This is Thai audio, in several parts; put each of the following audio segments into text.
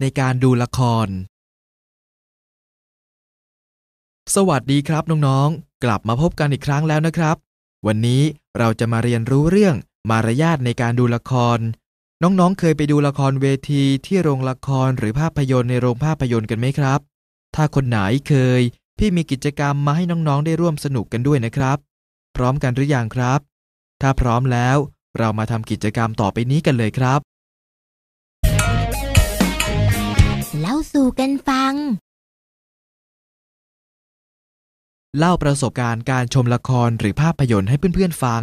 ในการดูละคร สวัสดีครับ น้องๆ กลับมาพบกันอีกครั้งแล้วนะครับ วันนี้เราจะมาเรียนรู้เรื่องมารยาทในการดูละคร น้องๆ เคยไปดูละครเวทีที่โรงละครหรือภาพยนตร์ในโรงภาพยนตร์กันไหมครับ ถ้าคนไหนเคย พี่มีกิจกรรมมาให้น้องๆ ได้ร่วมสนุกกันด้วยนะครับ พร้อมกันหรืออยังครับ ถ้าพร้อมแล้วเรามาทำกิจกรรมต่อไปนี้กันเลยครับาสู่กันฟัง เล่าประสบการณ์การชมละครหรือภาพยนตร์ให้เพื่อนๆฟัง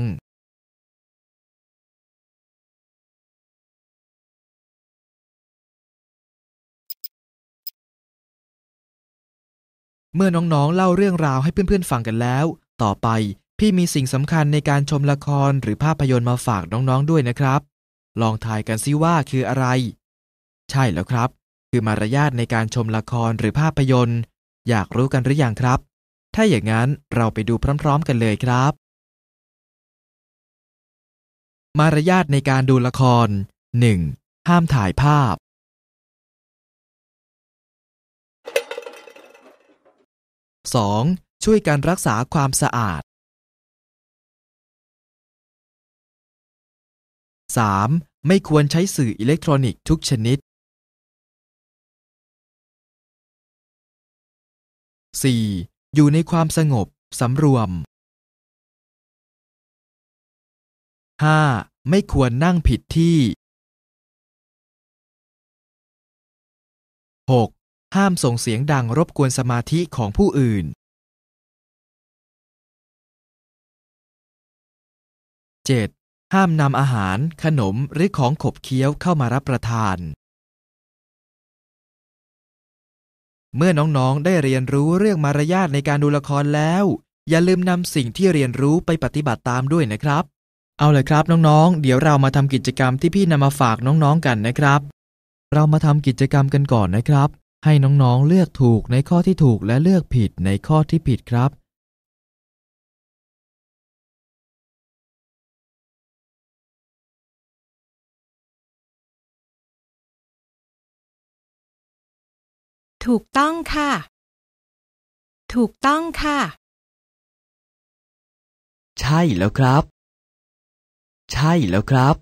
เมื่อน้องๆ เล่าเรื่องราวให้เพื่อนๆฟังกันแล้ว ต่อไปพี่มีสิ่งสำคัญในการชมละครหรือภาพยนตร์มาฝากน้องๆด้วยนะครับ ลองทายกันซิว่าคืออะไร ใช่แล้วครับคือมารยาทในการชมละครหรือภาพยนตร์ อยากรู้กันหรืออยังครับ ถ้าอย่างนั้นเราไปดูพร้อม ๆกันเลยครับ มารยาทในการดูละคร 1. ห้ามถ่ายภาพสองช่วยการรักษาความสะอาด 3. ไม่ควรใช้สื่ออิเล็กทรอนิกส์ทุกชนิด 4. อยู่ในความสงบสำรวม 5. ไม่ควรนั่งผิดที่ 6. ห้ามส่งเสียงดังรบกวนสมาธิของผู้อื่น 7. ห้ามนำอาหารขนมหรือของขบเคี้ยวเข้ามารับประทานเมื่อน้องๆ ได้เรียนรู้เรื่องมารยาทในการดูละครแล้ว อย่าลืมนำสิ่งที่เรียนรู้ไปปฏิบัติตามด้วยนะครับ เอาเลยครับน้องๆ เดี๋ยวเรามาทำกิจกรรมที่พี่นำมาฝากน้องๆ กันนะครับ เรามาทำกิจกรรมกันก่อนนะครับ ให้น้องๆ เลือกถูกในข้อที่ถูกและเลือกผิดในข้อที่ผิดครับถูกต้องค่ะ ถูกต้องค่ะ ใช่แล้วครับ ใช่แล้วครับ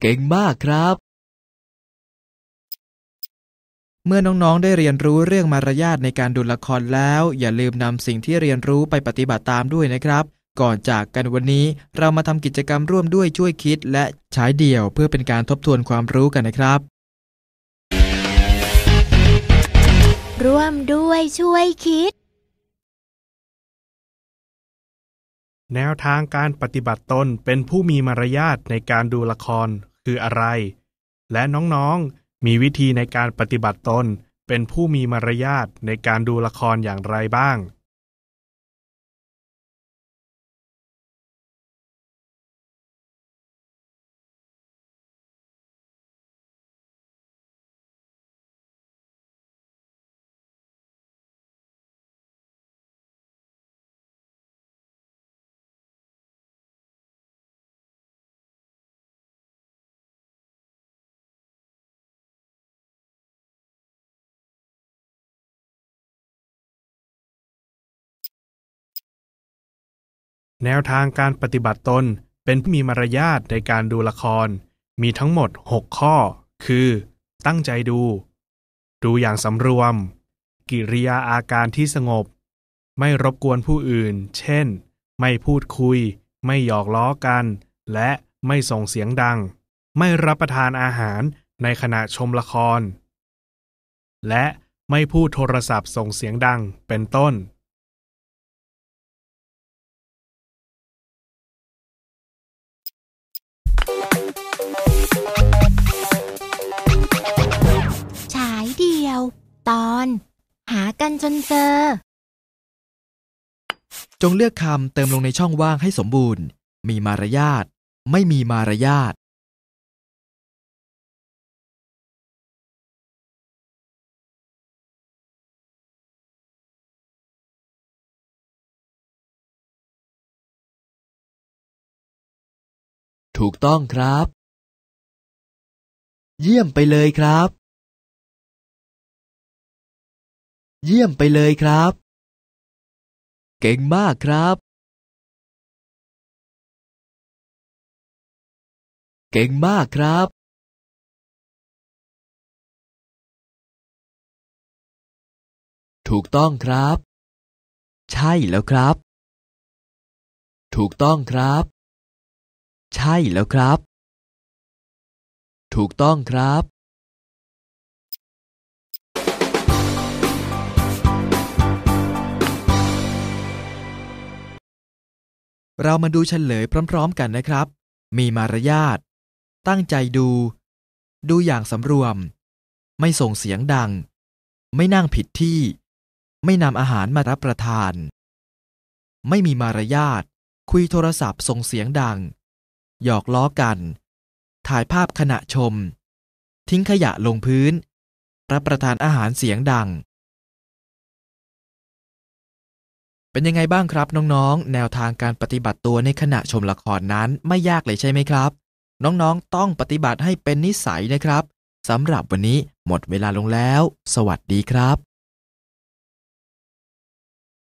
เก่งมากครับ เมื่อน้องๆ ได้เรียนรู้เรื่องมารยาทในการดูละครแล้ว อย่าลืมนำสิ่งที่เรียนรู้ไปปฏิบัติตามด้วยนะครับ ก่อนจากกันวันนี้เรามาทำกิจกรรมร่วมด้วยช่วยคิด และใช้เดี่ยวเพื่อเป็นการทบทวนความรู้กันนะครับร่วมด้วยช่วยคิด แนวทางการปฏิบัติตนเป็นผู้มีมารยาทในการดูละครคืออะไร และน้องๆมีวิธีในการปฏิบัติตน เป็นผู้มีมารยาทในการดูละครอย่างไรบ้างแนวทางการปฏิบัติตน เป็นผู้มีมารยาทในการดูละคร มีทั้งหมด 6 ข้อ คือ ตั้งใจดู ดูอย่างสำรวม กิริยาอาการที่สงบ ไม่รบกวนผู้อื่น เช่น ไม่พูดคุย ไม่หยอกล้อกัน และไม่ส่งเสียงดัง ไม่รับประทานอาหารในขณะชมละคร และไม่พูดโทรศัพท์ส่งเสียงดังเป็นต้นตอน หากันจนเจอ จงเลือกคำเติมลงในช่องว่างให้สมบูรณ์ มีมารยาทไม่มีมารยาทถูกต้องครับ เยี่ยมไปเลยครับเยี่ยมไปเลยครับ เก่งมากครับ เก่งมากครับ ถูกต้องครับ ใช่แล้วครับ ถูกต้องครับ ใช่แล้วครับ ถูกต้องครับเรามาดูเฉลยพร้อมๆ กันนะครับ มีมารยาท ตั้งใจดู ดูอย่างสำรวม ไม่ส่งเสียงดัง ไม่นั่งผิดที่ ไม่นำอาหารมารับประทาน ไม่มีมารยาท คุยโทรศัพท์ ส่งเสียงดัง หยอกล้อกัน ถ่ายภาพขณะชม ทิ้งขยะลงพื้น รับประทานอาหารเสียงดังเป็นยังไงบ้างครับ น้องๆ แนวทางการปฏิบัติตัวในขณะชมละครนั้นไม่ยากเลยใช่ไหมครับ น้องๆ ต้องปฏิบัติให้เป็นนิสัยนะครับ สำหรับวันนี้หมดเวลาลงแล้ว สวัสดีครับ